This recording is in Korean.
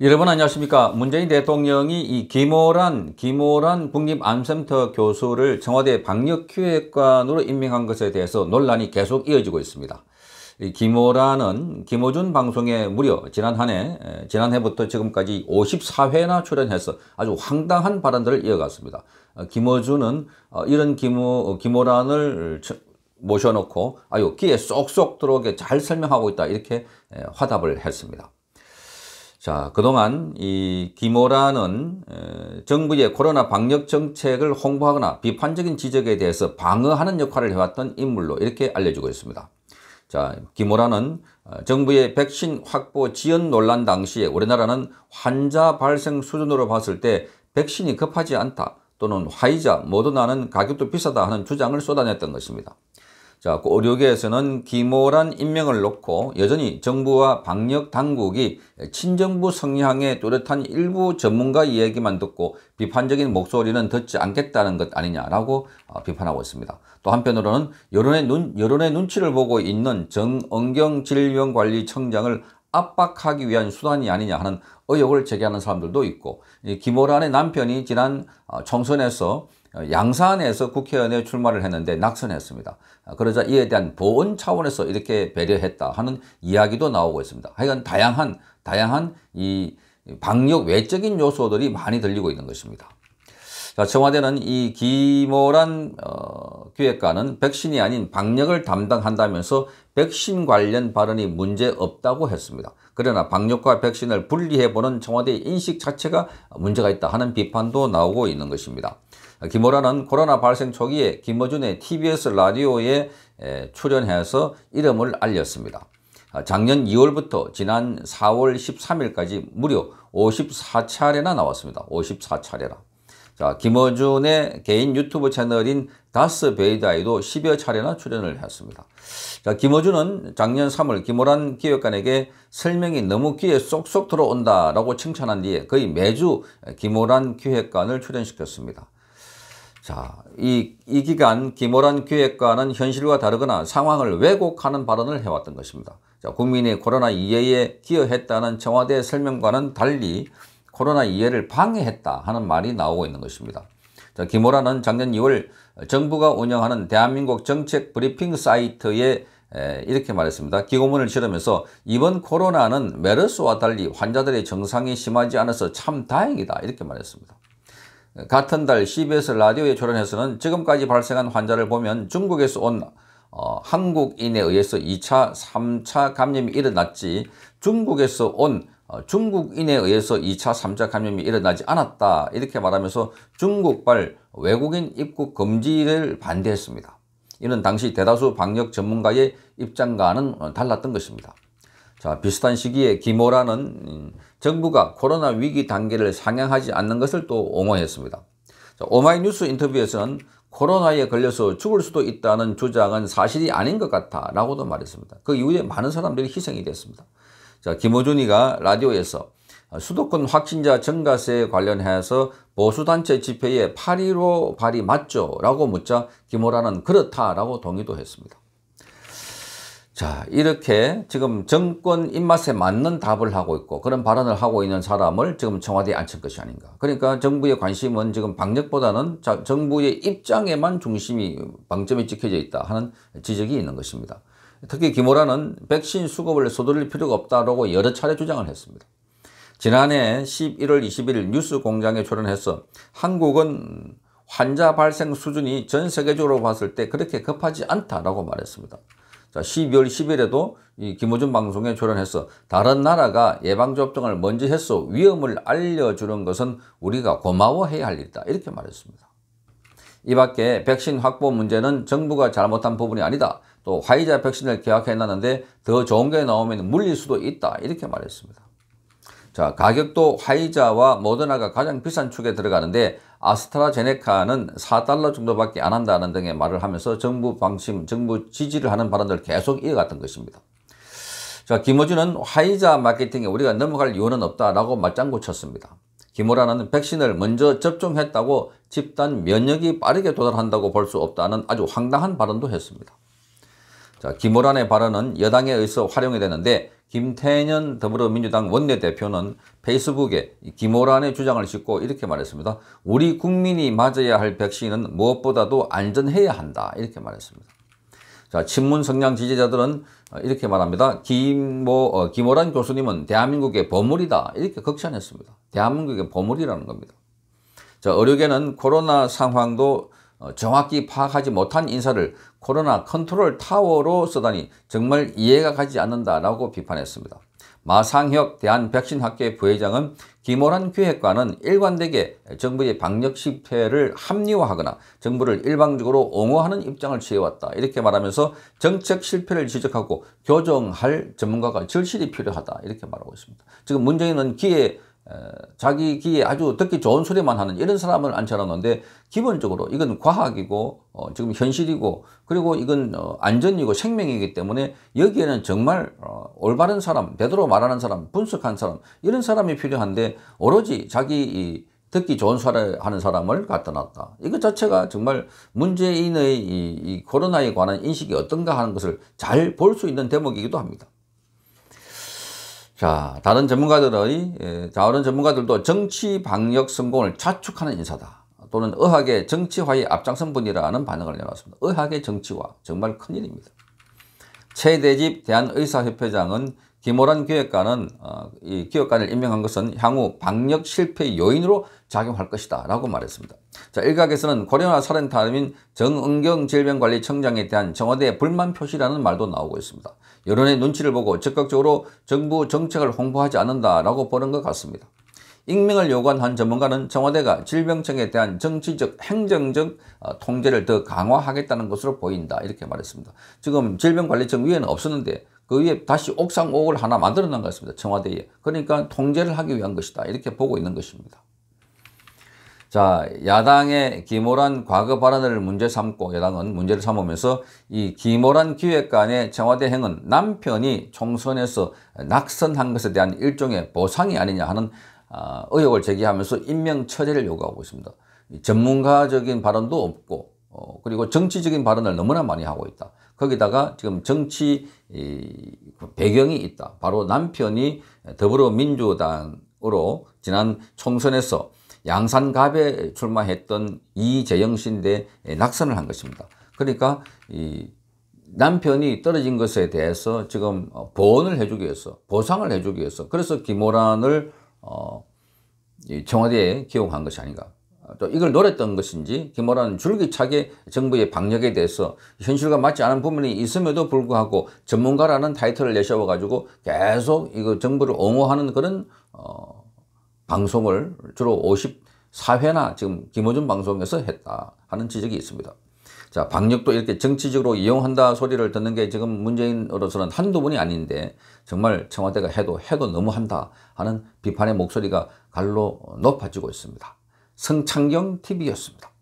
여러분 안녕하십니까. 문재인 대통령이 이 김호란, 김호란 국립암센터 교수를 청와대 방역기획관으로 임명한 것에 대해서 논란이 계속 이어지고 있습니다. 이 김호란은 김호준 방송에 무려 지난 한해, 지난해부터 지금까지 54회나 출연해서 아주 황당한 발언들을 이어갔습니다. 어, 김호준은 어, 이런 김호, 어, 김호란을 모셔놓고 아유, 귀에 쏙쏙 들어오게 잘 설명하고 있다. 이렇게 화답을 했습니다. 자, 그동안 이 김호라는 정부의 코로나 방역 정책을 홍보하거나 비판적인 지적에 대해서 방어하는 역할을 해왔던 인물로 이렇게 알려지고 있습니다. 자, 김호라는 어, 정부의 백신 확보 지연 논란 당시에 우리나라는 환자 발생 수준으로 봤을 때 백신이 급하지 않다 또는 화이자, 모더나는 가격도 비싸다 하는 주장을 쏟아냈던 것입니다. 자, 고려계에서는 그 김호란 임명을 놓고 여전히 정부와 방역 당국이 친정부 성향의 뚜렷한 일부 전문가 이야기만 듣고 비판적인 목소리는 듣지 않겠다는 것 아니냐라고 어, 비판하고 있습니다. 또 한편으로는 여론의, 눈, 여론의 눈치를 보고 있는 정은경 질병관리청장을 압박하기 위한 수단이 아니냐 하는 의혹을 제기하는 사람들도 있고 이 김호란의 남편이 지난 어, 총선에서 양산에서 국회의원에 출마를 했는데 낙선했습니다. 그러자 이에 대한 보은 차원에서 이렇게 배려했다 하는 이야기도 나오고 있습니다. 하여간 다양한 다양한 이 방역 외적인 요소들이 많이 들리고 있는 것입니다. 자, 청와대는 이 김호란 어, 기획관은 백신이 아닌 방역을 담당한다면서 백신 관련 발언이 문제 없다고 했습니다. 그러나 방역과 백신을 분리해보는 청와대의 인식 자체가 문제가 있다 하는 비판도 나오고 있는 것입니다. 김호란은 코로나 발생 초기에 김어준의 TBS 라디오에 출연해서 이름을 알렸습니다. 아, 작년 2월부터 지난 4월 13일까지 무려 54차례나 나왔습니다. 5 4차례라 자, 김어준의 개인 유튜브 채널인 다스 베이다이도 10여 차례나 출연을 했습니다. 자, 김어준은 작년 3월 김호란 기획관에게 설명이 너무 귀에 쏙쏙 들어온다라고 칭찬한 뒤에 거의 매주 김호란 기획관을 출연시켰습니다. 자, 이, 이 기간 김호란 기획관은 현실과 다르거나 상황을 왜곡하는 발언을 해왔던 것입니다. 자, 국민이 코로나 이해에 기여했다는 청와대 설명과는 달리 코로나 이해를 방해했다 하는 말이 나오고 있는 것입니다. 자, 김호라는 작년 2월 정부가 운영하는 대한민국 정책 브리핑 사이트에 이렇게 말했습니다. 기고문을 실으면서 이번 코로나는 메르스와 달리 환자들의 증상이 심하지 않아서 참 다행이다 이렇게 말했습니다. 같은 달 CBS 라디오에 출연해서는 지금까지 발생한 환자를 보면 중국에서 온 어, 한국인에 의해서 2차, 3차 감염이 일어났지 중국에서 온 어, 중국인에 의해서 2차, 3차 감염이 일어나지 않았다 이렇게 말하면서 중국발 외국인 입국 금지를 반대했습니다. 이는 당시 대다수 방역 전문가의 입장과는 달랐던 것입니다. 자, 비슷한 시기에 김호라는 정부가 코로나 위기 단계를 상향하지 않는 것을 또 옹호했습니다. 자, 오마이뉴스 인터뷰에서는 코로나에 걸려서 죽을 수도 있다는 주장은 사실이 아닌 것 같아 라고도 말했습니다. 그 이후에 많은 사람들이 희생이 됐습니다. 자, 김호준이가 라디오에서 수도권 확진자 증가세 관련해서 보수단체 집회에 8 1로 발이 맞죠? 라고 묻자 김호라는 그렇다라고 동의도 했습니다. 자 이렇게 지금 정권 입맛에 맞는 답을 하고 있고 그런 발언을 하고 있는 사람을 지금 청와대에 앉힌 것이 아닌가 그러니까 정부의 관심은 지금 방역보다는 정부의 입장에만 중심이 방점이 찍혀져 있다 하는 지적이 있는 것입니다 특히 김호라는 백신 수급을 서두를 필요가 없다라고 여러 차례 주장을 했습니다. 지난해 11월 21일 뉴스 공장에 출연해서 한국은 환자 발생 수준이 전 세계적으로 봤을 때 그렇게 급하지 않다라고 말했습니다. 자, 12월 10일에도 이 김호준 방송에 출연해서 다른 나라가 예방접종을 먼저 해서 위험을 알려주는 것은 우리가 고마워해야 할 일이다. 이렇게 말했습니다. 이 밖에 백신 확보 문제는 정부가 잘못한 부분이 아니다. 또 화이자 백신을 계약해놨는데 더 좋은 게 나오면 물릴 수도 있다 이렇게 말했습니다. 자 가격도 화이자와 모더나가 가장 비싼 축에 들어가는데 아스트라제네카는 4달러 정도밖에 안 한다는 등의 말을 하면서 정부 방침, 정부 지지를 하는 발언들 계속 이어갔던 것입니다. 자 김호준은 화이자 마케팅에 우리가 넘어갈 이유는 없다라고 맞장구 쳤습니다. 김호라는 백신을 먼저 접종했다고 집단 면역이 빠르게 도달한다고 볼 수 없다는 아주 황당한 발언도 했습니다. 자, 김호란의 발언은 여당에 의해서 활용이 되는데 김태년 더불어민주당 원내대표는 페이스북에 김호란의 주장을 싣고 이렇게 말했습니다. 우리 국민이 맞아야 할 백신은 무엇보다도 안전해야 한다. 이렇게 말했습니다. 자, 친문 성향 지지자들은 이렇게 말합니다. 김모, 어, 김호란 교수님은 대한민국의 버물이다. 이렇게 극찬했습니다. 대한민국의 버물이라는 겁니다. 자, 의료계는 코로나 상황도 어, 정확히 파악하지 못한 인사를 코로나 컨트롤 타워로 쓰다니 정말 이해가 가지 않는다라고 비판했습니다. 마상혁 대한백신학회 부회장은 김호란 기획관은 일관되게 정부의 방역 실패를 합리화하거나 정부를 일방적으로 옹호하는 입장을 취해왔다. 이렇게 말하면서 정책 실패를 지적하고 교정할 전문가가 절실히 필요하다. 이렇게 말하고 있습니다. 지금 문재인은 기회 자기 귀에 아주 듣기 좋은 소리만 하는 이런 사람을 앉혀놨는데 기본적으로 이건 과학이고 어, 지금 현실이고 그리고 이건 어, 안전이고 생명이기 때문에 여기에는 정말 어, 올바른 사람 되도록 말하는 사람 분석한 사람 이런 사람이 필요한데 오로지 자기 이 듣기 좋은 소리 하는 사람을 갖다 놨다. 이것 자체가 정말 문재인의 이, 이 코로나에 관한 인식이 어떤가 하는 것을 잘 볼 수 있는 대목이기도 합니다. 자, 다른 전문가들의, 예, 자, 다른 전문가들도 정치 방역 성공을 자축하는 인사다. 또는 의학의 정치화의 앞장선 분이라는 반응을 내놨습니다. 의학의 정치화, 정말 큰일입니다. 최대집 대한의사협회장은 김호란 기획관은 어, 이 기획관을 임명한 것은 향후 방역 실패 요인으로 작용할 것이다 라고 말했습니다. 자 일각에서는 고려나 사렌타인 정은경 질병관리청장에 대한 청와대의 불만 표시라는 말도 나오고 있습니다. 여론의 눈치를 보고 적극적으로 정부 정책을 홍보하지 않는다라고 보는 것 같습니다. 익명을 요구한 한 전문가는 청와대가 질병청에 대한 정치적 행정적 어, 통제를 더 강화하겠다는 것으로 보인다 이렇게 말했습니다. 지금 질병관리청 위에는 없었는데 그 위에 다시 옥상 옥을 하나 만들어 놓은 것입니다. 청와대에. 그러니까 통제를 하기 위한 것이다. 이렇게 보고 있는 것입니다. 자, 야당의 김호란 과거 발언을 문제 삼고 야당은 문제를 삼으면서 이 김호란 기획관의 청와대 행은 남편이 총선에서 낙선한 것에 대한 일종의 보상이 아니냐 하는 아, 의혹을 제기하면서 임명 처리를 요구하고 있습니다. 전문가적인 발언도 없고 어, 그리고 정치적인 발언을 너무나 많이 하고 있다. 거기다가 지금 정치 배경이 있다. 바로 남편이 더불어민주당으로 지난 총선에서 양산갑에 출마했던 이재영 씨인데 낙선을 한 것입니다. 그러니까 이 남편이 떨어진 것에 대해서 지금 보완을 해주기 위해서 보상을 해주기 위해서 그래서 김호란을 어, 청와대에 기용한 것이 아닌가 어, 또 이걸 노렸던 것인지 김모라는 줄기차게 정부의 방역에 대해서 현실과 맞지 않은 부분이 있음에도 불구하고 전문가라는 타이틀을 내세워 가지고 계속 이거 정부를 옹호하는 그런 어, 방송을 주로 54회나 지금 김호준 방송에서 했다 하는 지적이 있습니다. 자, 방역도 이렇게 정치적으로 이용한다 소리를 듣는 게 지금 문재인으로서는 한두 분이 아닌데 정말 청와대가 해도 해도 너무 한다 하는 비판의 목소리가 갈로 높아지고 있습니다. 성창경 TV였습니다.